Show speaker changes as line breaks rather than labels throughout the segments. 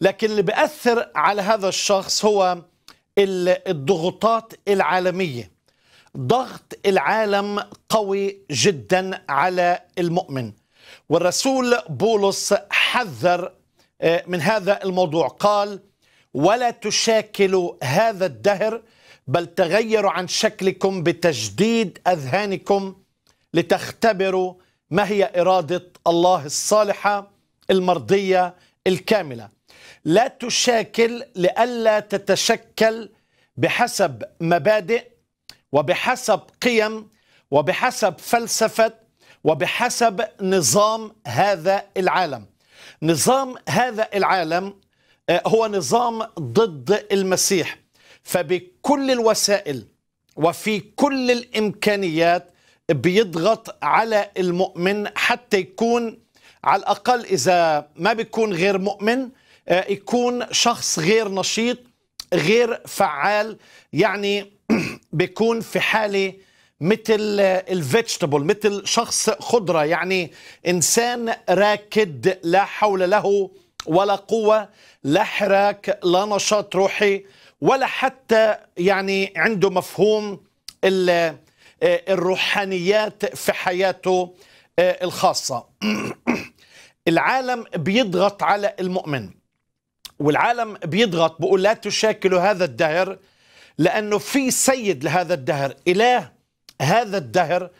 لكن اللي بيأثر على هذا الشخص هو الضغوطات العالمية ضغط العالم قوي جدا على المؤمن والرسول بولس حذر آه، من هذا الموضوع قال ولا تشاكلوا هذا الدهر بل تغيروا عن شكلكم بتجديد اذهانكم لتختبروا ما هي اراده الله الصالحه المرضيه الكامله لا تشاكل لئلا تتشكل بحسب مبادئ وبحسب قيم وبحسب فلسفه وبحسب نظام هذا العالم نظام هذا العالم آه، هو نظام ضد المسيح فبكل الوسائل وفي كل الامكانيات بيضغط على المؤمن حتى يكون على الاقل اذا ما بيكون غير مؤمن آه، يكون شخص غير نشيط غير فعال يعني بيكون في حاله مثل آه، الفيجيتابل مثل شخص خضرة يعني إنسان راكد لا حول له ولا قوة لا حراك لا نشاط روحي ولا حتى يعني عنده مفهوم آه، الروحانيات في حياته الخاصة العالم بيضغط على المؤمن والعالم بيضغط بقول لا تشاكلوا هذا الدهر لأنه في سيد لهذا الدهر إله هذا الدهر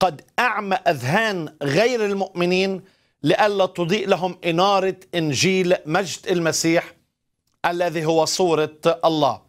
قد أعمى أذهان غير المؤمنين لئلا تضيء لهم إنارة إنجيل مجد المسيح الذي هو صورة الله